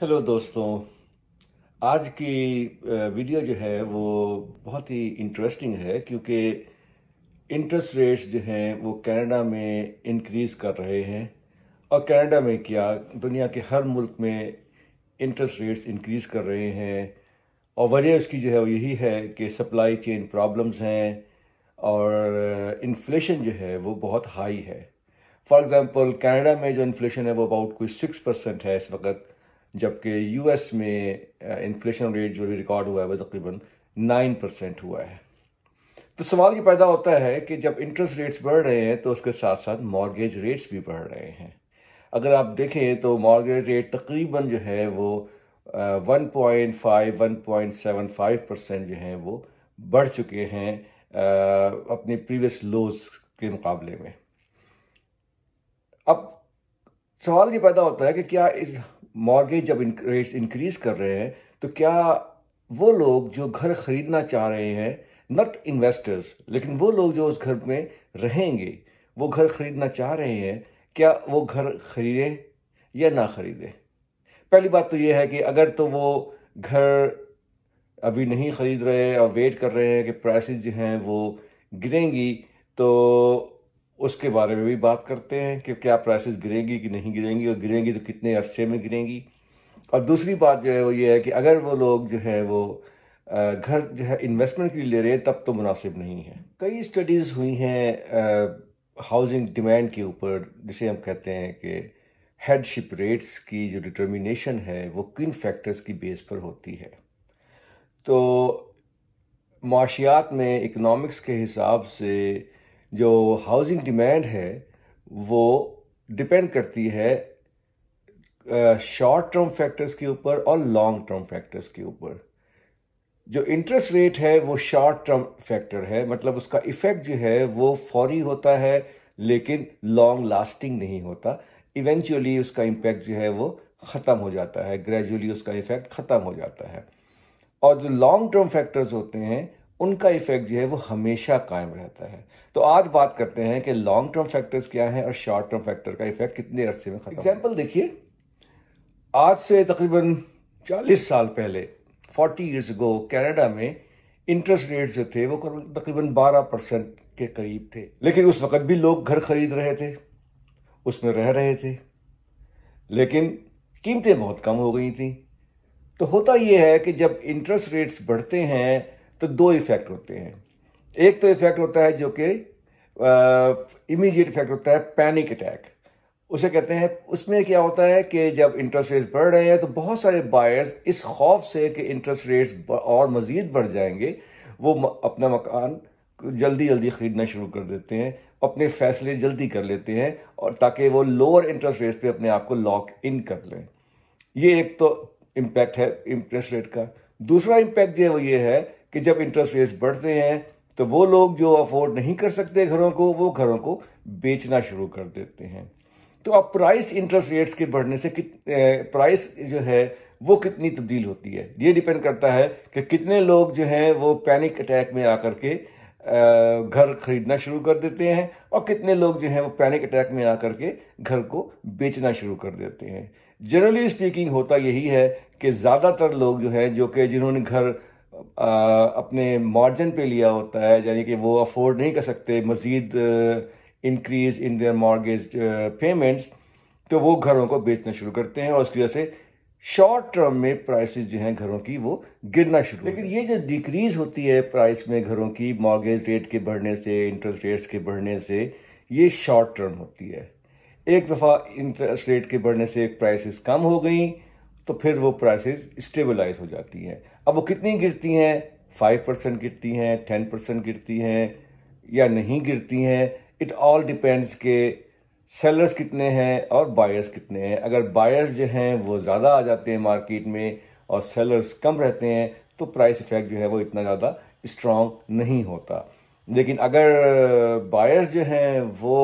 hello दोस्तों आज की वीडियो जो है वो बहुत ही इंटरेस्टिंग है क्योंकि इंटरेस्ट रेट्स जो हैं वो कनाडा में इंक्रीज़ कर रहे हैं और कनाडा में क्या दुनिया के हर मुल्क में इंटरेस्ट रेट्स इंक्रीज़ कर रहे हैं और वजह उसकी जो है वो यही है कि सप्लाई चेन प्रॉब्लम्स हैं और इन्फ्लेशन जो है वो बहुत हाई है फॉर एग्ज़ाम्पल कनाडा में जो इन्फ्लेशन है वो अबाउट कोई सिक्स परसेंट है इस वक्त जबकि यूएस में इन्फ्लेशन रेट जो भी रिकॉर्ड हुआ है वह तकरीबन नाइन परसेंट हुआ है तो सवाल ये पैदा होता है कि जब इंटरेस्ट रेट्स बढ़ रहे हैं तो उसके साथ साथ मॉर्गेज रेट्स भी बढ़ रहे हैं अगर आप देखें तो मॉर्गेज रेट तकरीबन जो है वो one point five one point seven five percent जो हैं वो बढ़ चुके हैं अपने प्रीवियस लोज के मुकाबले में अब सवाल ये पैदा होता है कि क्या इस मॉर्गेज जब रेट्स इंक्रीज कर रहे हैं तो क्या वो लोग जो घर खरीदना चाह रहे हैं नॉट इन्वेस्टर्स लेकिन वो लोग जो उस घर में रहेंगे वो घर खरीदना चाह रहे हैं क्या वो घर खरीदें या ना खरीदें पहली बात तो ये है कि अगर तो वो घर अभी नहीं खरीद रहे और वेट कर रहे हैं कि प्राइसेस जो हैं वो गिरेंगी तो उसके बारे में भी बात करते हैं कि क्या प्राइसेस गिरेंगी कि नहीं गिरेंगी और गिरेंगी तो कितने अरसे में गिरेंगी और दूसरी बात जो है वो ये है कि अगर वो लोग जो है वो घर जो है इन्वेस्टमेंट के लिए ले रहे हैं तब तो मुनासिब नहीं है कई स्टडीज़ हुई हैं हाउसिंग डिमांड के ऊपर जिसे हम कहते हैं कि हेडशिप रेट्स की जो डिटर्मिनेशन है वो किन फैक्टर्स की बेस पर होती है तो माशियात में इकनॉमिक्स के हिसाब से जो हाउसिंग डिमांड है वो डिपेंड करती है शॉर्ट टर्म फैक्टर्स के ऊपर और लॉन्ग टर्म फैक्टर्स के ऊपर जो इंटरेस्ट रेट है वो शॉर्ट टर्म फैक्टर है मतलब उसका इफेक्ट जो है वो फौरी होता है लेकिन लॉन्ग लास्टिंग नहीं होता इवेंचुअली उसका इम्पैक्ट जो है वो ख़त्म हो जाता है ग्रेजुअली उसका इफेक्ट ख़त्म हो जाता है और जो लॉन्ग टर्म फैक्टर्स होते हैं उनका इफेक्ट जो है वो हमेशा कायम रहता है तो आज बात करते हैं कि लॉन्ग टर्म फैक्टर्स क्या हैं और शॉर्ट टर्म फैक्टर का इफेक्ट कितने अरसे में खत्म एग्जाम्पल देखिए आज से तकरीबन 40 साल पहले 40 ईयर्स गो कैनेडा में इंटरेस्ट रेट जो थे वो तकरीबन 12 परसेंट के करीब थे लेकिन उस वक्त भी लोग घर खरीद रहे थे उसमें रह रहे थे लेकिन कीमतें बहुत कम हो गई थी तो होता यह है कि जब इंटरेस्ट रेट्स बढ़ते हैं तो दो इफेक्ट होते हैं एक तो इफेक्ट होता है जो कि इमीडिएट इफेक्ट होता है पैनिक अटैक उसे कहते हैं उसमें क्या होता है कि जब इंटरेस्ट रेट्स बढ़ रहे हैं तो बहुत सारे बायर्स इस खौफ से कि इंटरेस्ट रेट्स और मज़ीद बढ़ जाएंगे वो अपना मकान जल्दी जल्दी ख़रीदना शुरू कर देते हैं अपने फैसले जल्दी कर लेते हैं और ताकि वो लोअर इंटरेस्ट रेट पे अपने आप को लॉक इन कर लें ये एक तो इम्पैक्ट है इंटरेस्ट रेट का दूसरा इम्पैक्ट जो है वो ये है कि जब इंटरेस्ट रेट्स बढ़ते हैं तो वो लोग जो अफोर्ड नहीं कर सकते घरों को वो घरों को बेचना शुरू कर देते हैं तो अब प्राइस इंटरेस्ट रेट्स के बढ़ने से कित प्राइस जो है वो कितनी तब्दील होती है ये डिपेंड करता है कि कितने लोग जो हैं वो पैनिक अटैक में आकर के घर खरीदना शुरू कर देते हैं और कितने लोग जो हैं वो पैनिक अटैक में आकर के घर को बेचना शुरू कर देते हैं जनरली स्पीकिंग होता यही है कि ज़्यादातर लोग जो हैं जो कि जिन्होंने घर अपने मार्जिन पे लिया होता है यानी कि वो अफोर्ड नहीं कर सकते मज़ीद increase in their mortgage payments तो वो घरों को बेचना शुरू करते हैं और उसकी वजह से शॉर्ट टर्म में प्राइसेस जो हैं घरों की वो गिरना शुरू लेकिन ये जो डिक्रीज होती है प्राइस में घरों की मॉर्गेज रेट के बढ़ने से इंटरेस्ट रेट्स के बढ़ने से ये शॉर्ट टर्म होती है एक दफ़ा इंटरेस्ट रेट के बढ़ने से प्राइसेस कम हो गई तो फिर वो प्राइसेस स्टेबलाइज हो जाती हैं अब वो कितनी गिरती हैं फाइव परसेंट गिरती हैं टेन परसेंट गिरती हैं या नहीं गिरती हैं इट ऑल डिपेंड्स के सेलर्स कितने हैं और बायर्स कितने हैं अगर बायर्स जो हैं वो ज़्यादा आ जाते हैं मार्केट में और सेलर्स कम रहते हैं तो प्राइस इफेक्ट जो है वो इतना ज़्यादा स्ट्रॉन्ग नहीं होता लेकिन अगर बायर्स जो हैं वो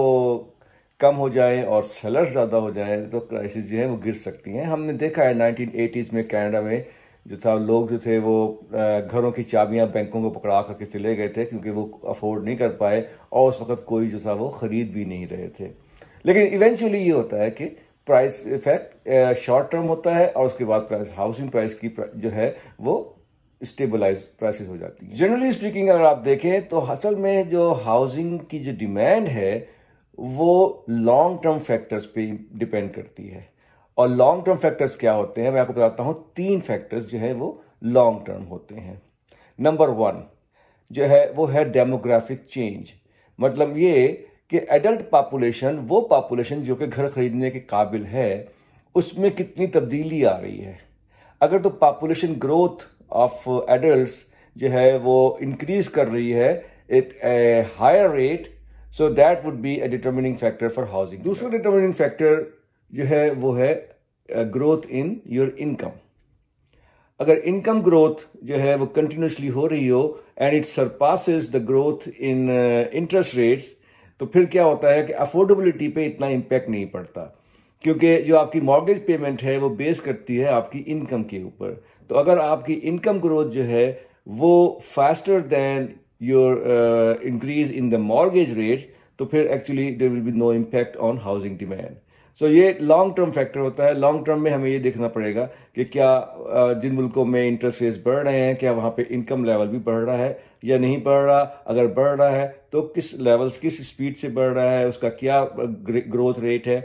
कम हो जाए और सेलर्स ज़्यादा हो जाए तो क्राइसिस जो हैं वो गिर सकती हैं हमने देखा है नाइनटीन में कैनेडा में जो था लोग जो थे वो घरों की चाबियां बैंकों को पकड़ा करके चले गए थे क्योंकि वो अफोर्ड नहीं कर पाए और उस वक्त कोई जो था वो ख़रीद भी नहीं रहे थे लेकिन इवेंचुअली ये होता है कि प्राइस इफेक्ट शॉर्ट टर्म होता है और उसके बाद प्राइस हाउसिंग प्राइस की जो है वो स्टेबलाइज प्राइसेस हो जाती है जनरली स्पीकिंग अगर आप देखें तो असल में जो हाउसिंग की जो डिमांड है वो लॉन्ग टर्म फैक्टर्स पे डिपेंड करती है और लॉन्ग टर्म फैक्टर्स क्या होते हैं मैं आपको बताता हूँ तीन फैक्टर्स जो है वो लॉन्ग टर्म होते हैं नंबर वन जो है वो है डेमोग्राफिक चेंज मतलब ये कि एडल्ट पॉपुलेशन वो पॉपुलेशन जो कि घर खरीदने के काबिल है उसमें कितनी तब्दीली आ रही है अगर तो पॉपुलेशन ग्रोथ ऑफ एडल्ट जो है वो इंक्रीज कर रही है at a higher rate so that would be a determining factor for housing दूसरा डिटर्मिनिंग फैक्टर जो है वो है ग्रोथ इन योर इनकम अगर इनकम ग्रोथ जो है वो कंटिन्यूसली हो रही हो and it surpasses the growth in interest rates तो फिर क्या होता है कि अफोर्डेबिलिटी पे इतना इम्पैक्ट नहीं पड़ता क्योंकि जो आपकी मॉर्गेज पेमेंट है वो बेस करती है आपकी इनकम के ऊपर तो अगर आपकी इनकम ग्रोथ जो है वो faster than your increase in the mortgage rate तो फिर actually there will be no impact on housing demand so ये लॉन्ग टर्म फैक्टर होता है लॉन्ग टर्म में हमें ये देखना पड़ेगा कि क्या जिन मुल्कों में इंटरेस्ट रेट्स बढ़ रहे हैं क्या वहाँ पे इनकम लेवल भी बढ़ रहा है या नहीं बढ़ रहा अगर बढ़ रहा है तो किस लेवल्स किस स्पीड से बढ़ रहा है उसका क्या ग्रोथ रेट है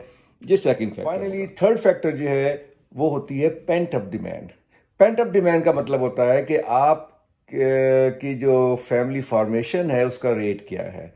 ये second factor finally third factor जो है वो होती है pent up demand pent up demand का मतलब होता है कि आप की जो फैमिली फॉर्मेशन है उसका रेट क्या है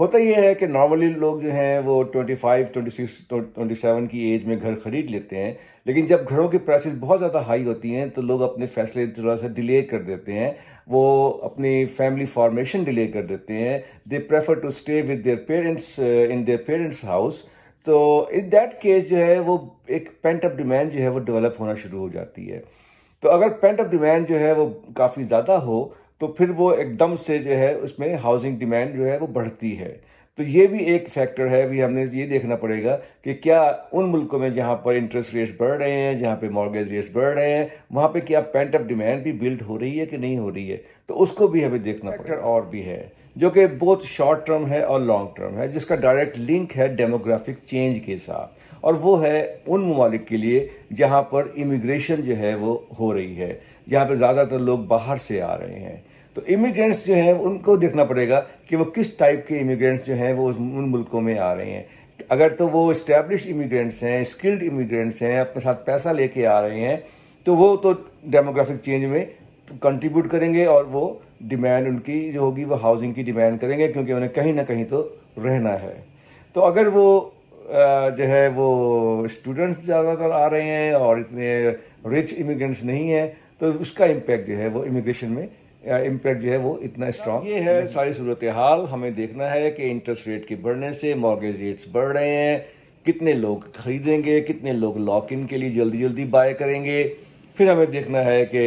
होता यह है कि नॉर्मली लोग जो हैं वो 25, 26, 27 की एज में घर खरीद लेते हैं लेकिन जब घरों की प्राइसेस बहुत ज़्यादा हाई होती हैं तो लोग अपने फैसले थोड़ा सा डिले कर देते हैं वो अपनी फैमिली फॉर्मेशन डिले कर देते हैं they prefer to stay with their parents in their parents house तो इन दैट केस जो है वो एक पेंट अप डिमांड जो है वो डेवलप होना शुरू हो जाती है तो अगर पेंट अप डिमांड जो है वो काफ़ी ज़्यादा हो तो फिर वो एकदम से जो है उसमें हाउसिंग डिमांड जो है वो बढ़ती है तो ये भी एक फैक्टर है भी हमने ये देखना पड़ेगा कि क्या उन मुल्कों में जहाँ पर इंटरेस्ट रेट्स बढ़ रहे हैं जहाँ पे मॉर्गेज रेट्स बढ़ रहे हैं वहाँ पे क्या पेंट अप डिमांड भी बिल्ड हो रही है कि नहीं हो रही है तो उसको भी हमें देखना फैक्टर और भी है जो कि बहुत शॉर्ट टर्म है और लॉन्ग टर्म है जिसका डायरेक्ट लिंक है डेमोग्राफिक चेंज के साथ और वो है उन ममालिक के लिए जहाँ पर इमिग्रेशन जो है वो हो रही है जहाँ पर ज़्यादातर लोग बाहर से आ रहे हैं तो इमिग्रेंट्स जो हैं उनको देखना पड़ेगा कि वो किस टाइप के इमिग्रेंट्स जो हैं वो उन मुल्कों में आ रहे हैं अगर तो वो इस्टेब्लिश इमिग्रेंट्स हैं स्किल्ड इमिग्रेंट्स हैं अपने साथ पैसा लेके आ रहे हैं तो वो तो डेमोग्राफिक चेंज में कंट्रीब्यूट करेंगे और वो डिमांड उनकी जो होगी वो हाउसिंग की डिमांड करेंगे क्योंकि उन्हें कहीं ना कहीं तो रहना है तो अगर वो जो है वो स्टूडेंट्स ज़्यादातर आ रहे हैं और इतने रिच इमिग्रेंट्स नहीं हैं तो उसका इम्पैक्ट जो है वो इमिग्रेशन में इम्पैक्ट जो है वो इतना स्ट्रांग ये है सारी सूरत हाल हमें देखना है कि इंटरेस्ट रेट के बढ़ने से मॉर्गेज रेट्स बढ़ रहे हैं कितने लोग खरीदेंगे कितने लोग लॉक इन के लिए जल्दी जल्दी बाय करेंगे फिर हमें देखना है कि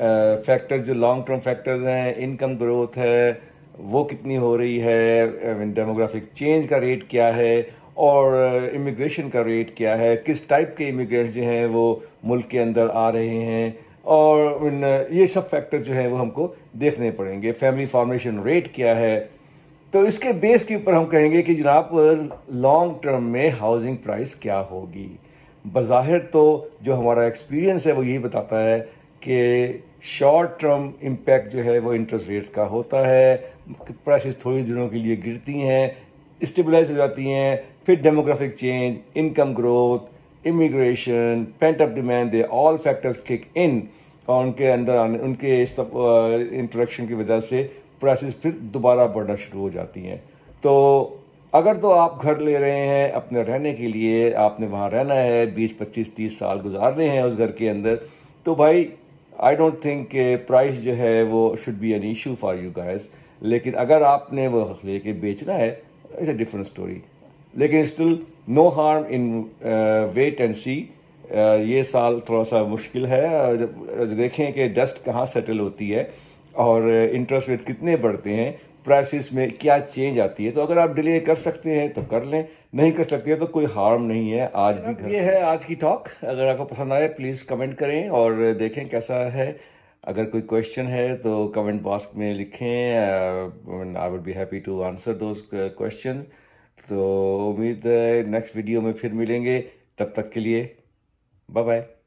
फैक्टर्स जो लॉन्ग टर्म फैक्टर्स हैं इनकम ग्रोथ है वो कितनी हो रही है डेमोग्राफिक चेंज का रेट क्या है और इमिग्रेशन का रेट क्या है किस टाइप के इमिग्रेंट्स जो हैं वो मुल्क के अंदर आ रहे हैं और ये सब फैक्टर जो हैं वो हमको देखने पड़ेंगे फैमिली फॉर्मेशन रेट क्या है तो इसके बेस के ऊपर हम कहेंगे कि जनाब लॉन्ग टर्म में हाउसिंग प्राइस क्या होगी बज़ाहिर तो जो हमारा एक्सपीरियंस है वो यही बताता है कि शॉर्ट टर्म इम्पैक्ट जो है वो इंटरेस्ट रेट्स का होता है प्राइसेस थोड़ी दिनों के लिए गिरती हैं स्टेबलाइज हो जाती हैं फिर demographic change income growth immigration pent up demand they all factors kick in और उनके अंदर आने उनके इस इंट्रोडक्शन की वजह से प्राइसेस फिर दोबारा बढ़ना शुरू हो जाती हैं तो अगर तो आप घर ले रहे हैं अपने रहने के लिए आपने वहाँ रहना है बीस पच्चीस तीस साल गुजारने हैं उस घर के अंदर तो भाई आई डोंट थिंक के प्राइस जो है वो should be an issue for you guys लेकिन अगर आपने वो लेके बेचना है इट्स अ डिफरेंट स्टोरी लेकिन still no harm in wait and see ये साल थोड़ा सा मुश्किल है देखें कि डस्ट कहाँ सेटल होती है और इंटरेस्ट रेट कितने बढ़ते हैं प्राइसिस में क्या चेंज आती है तो अगर आप डिले कर सकते हैं तो कर लें नहीं कर सकते तो कोई हार्म नहीं है आज भी ये है आज की टॉक अगर आपको पसंद आए प्लीज़ कमेंट करें और देखें कैसा है अगर कोई क्वेश्चन है तो कमेंट बॉक्स में लिखें I would be happy to answer those question तो उम्मीद है नेक्स्ट वीडियो में फिर मिलेंगे तब तक के लिए बाय बाय